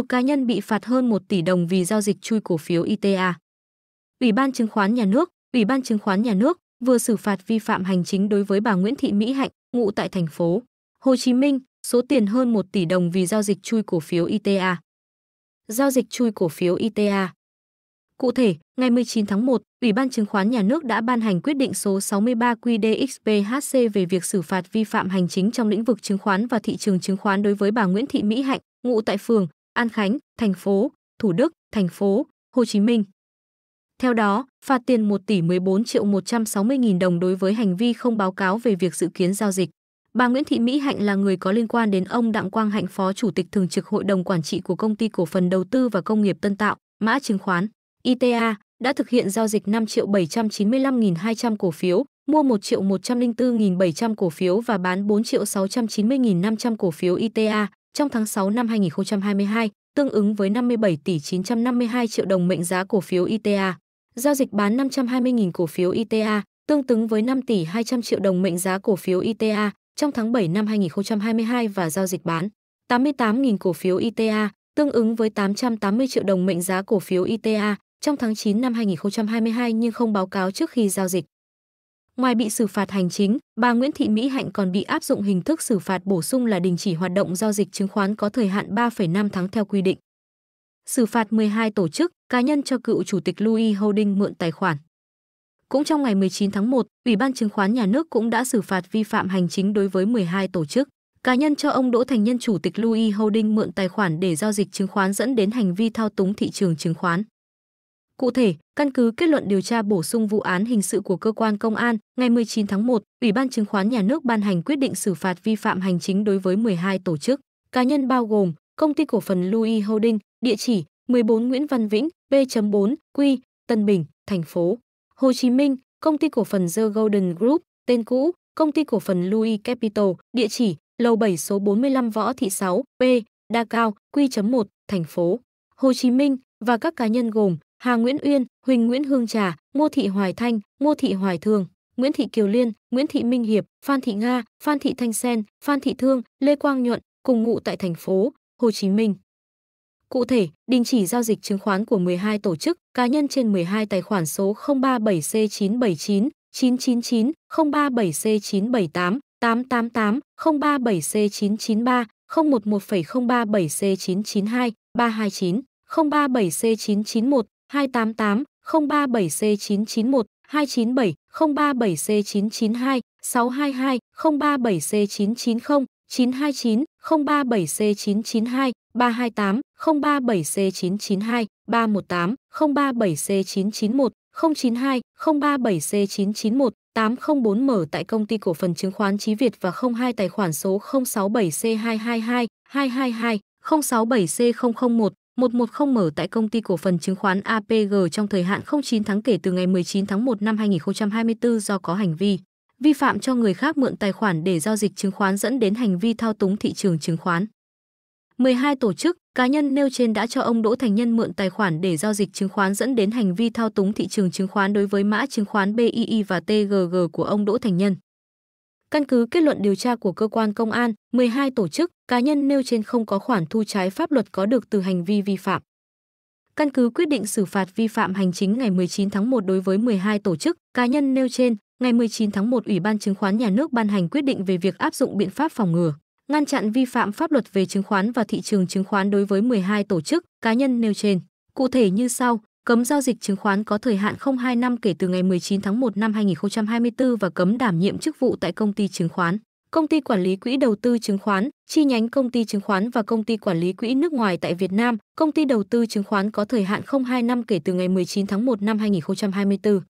một cá nhân bị phạt hơn 1 tỷ đồng vì giao dịch chui cổ phiếu ITA. Ủy ban chứng khoán nhà nước, Ủy ban chứng khoán nhà nước vừa xử phạt vi phạm hành chính đối với bà Nguyễn Thị Mỹ Hạnh, ngụ tại thành phố Hồ Chí Minh, số tiền hơn 1 tỷ đồng vì giao dịch chui cổ phiếu ITA. Giao dịch chui cổ phiếu ITA. Cụ thể, ngày 19 tháng 1, Ủy ban chứng khoán nhà nước đã ban hành quyết định số 63 QDXPHC về việc xử phạt vi phạm hành chính trong lĩnh vực chứng khoán và thị trường chứng khoán đối với bà Nguyễn Thị Mỹ Hạnh, ngụ tại phường An Khánh, thành phố, Thủ Đức, thành phố, Hồ Chí Minh. Theo đó, phạt tiền 1 tỷ 14 triệu 160 nghìn đồng đối với hành vi không báo cáo về việc dự kiến giao dịch. Bà Nguyễn Thị Mỹ Hạnh là người có liên quan đến ông Đặng Quang Hạnh Phó Chủ tịch Thường trực Hội đồng Quản trị của Công ty Cổ phần Đầu tư và Công nghiệp Tân Tạo, mã chứng khoán, ITA, đã thực hiện giao dịch 5 triệu 795.200 cổ phiếu, mua 1 triệu 104.700 cổ phiếu và bán 4 triệu 690.500 cổ phiếu ITA trong tháng 6 năm 2022, tương ứng với 57 tỷ 952 triệu đồng mệnh giá cổ phiếu ITA, giao dịch bán 520.000 cổ phiếu ITA, tương ứng với 5 tỷ 200 triệu đồng mệnh giá cổ phiếu ITA trong tháng 7 năm 2022 và giao dịch bán 88.000 cổ phiếu ITA, tương ứng với 880 triệu đồng mệnh giá cổ phiếu ITA trong tháng 9 năm 2022 nhưng không báo cáo trước khi giao dịch. Ngoài bị xử phạt hành chính, bà Nguyễn Thị Mỹ Hạnh còn bị áp dụng hình thức xử phạt bổ sung là đình chỉ hoạt động giao dịch chứng khoán có thời hạn 3,5 tháng theo quy định. Xử phạt 12 tổ chức, cá nhân cho cựu chủ tịch Louis Holding mượn tài khoản. Cũng trong ngày 19 tháng 1, Ủy ban chứng khoán nhà nước cũng đã xử phạt vi phạm hành chính đối với 12 tổ chức, cá nhân cho ông Đỗ Thành Nhân chủ tịch Louis Holding mượn tài khoản để giao dịch chứng khoán dẫn đến hành vi thao túng thị trường chứng khoán. Cụ thể, căn cứ kết luận điều tra bổ sung vụ án hình sự của cơ quan công an, ngày 19 tháng 1, Ủy ban Chứng khoán Nhà nước ban hành quyết định xử phạt vi phạm hành chính đối với 12 tổ chức, cá nhân bao gồm Công ty cổ phần Louis Holding, địa chỉ 14 Nguyễn Văn Vĩnh, B.4, Q, Tân Bình, thành phố Hồ Chí Minh, Công ty cổ phần The Golden Group, tên cũ, Công ty cổ phần Louis Capital, địa chỉ lầu 7 số 45 Võ Thị 6, B, Đa Cao, Q.1, thành phố Hồ Chí Minh và các cá nhân gồm Hà Nguyễn Uyên, Huỳnh Nguyễn Hương Trà, Ngô Thị Hoài Thanh, Ngô Thị Hoài Thường, Nguyễn Thị Kiều Liên, Nguyễn Thị Minh Hiệp, Phan Thị Nga, Phan Thị Thanh Sen, Phan Thị Thương, Lê Quang Nhuận cùng ngụ tại thành phố Hồ Chí Minh. Cụ thể, đình chỉ giao dịch chứng khoán của 12 tổ chức, cá nhân trên 12 tài khoản số 037C979, 999, 037C978, 888, 037C993, 011,037C992, 329, 037C991, 288 037C991 297 037C992 622 037C990 929 037C992 328 037C992 318 037C991 092 037C991 804M tại công ty cổ phần chứng khoán Chí Việt và 02 tài khoản số 067C222 222 067C001 110M tại công ty cổ phần chứng khoán APG trong thời hạn 09 tháng kể từ ngày 19 tháng 1 năm 2024 do có hành vi vi phạm cho người khác mượn tài khoản để giao dịch chứng khoán dẫn đến hành vi thao túng thị trường chứng khoán. 12 tổ chức, cá nhân nêu trên đã cho ông Đỗ Thành Nhân mượn tài khoản để giao dịch chứng khoán dẫn đến hành vi thao túng thị trường chứng khoán đối với mã chứng khoán BII và TGG của ông Đỗ Thành Nhân. Căn cứ kết luận điều tra của cơ quan công an, 12 tổ chức, cá nhân nêu trên không có khoản thu trái pháp luật có được từ hành vi vi phạm. Căn cứ quyết định xử phạt vi phạm hành chính ngày 19 tháng 1 đối với 12 tổ chức, cá nhân nêu trên, ngày 19 tháng 1 Ủy ban Chứng khoán Nhà nước ban hành quyết định về việc áp dụng biện pháp phòng ngừa, ngăn chặn vi phạm pháp luật về chứng khoán và thị trường chứng khoán đối với 12 tổ chức, cá nhân nêu trên, cụ thể như sau: cấm giao dịch chứng khoán có thời hạn không 2 năm kể từ ngày 19 tháng 1 năm 2024 và cấm đảm nhiệm chức vụ tại công ty chứng khoán, công ty quản lý quỹ đầu tư chứng khoán, chi nhánh công ty chứng khoán và công ty quản lý quỹ nước ngoài tại Việt Nam, công ty đầu tư chứng khoán có thời hạn không 2 năm kể từ ngày 19 tháng 1 năm 2024.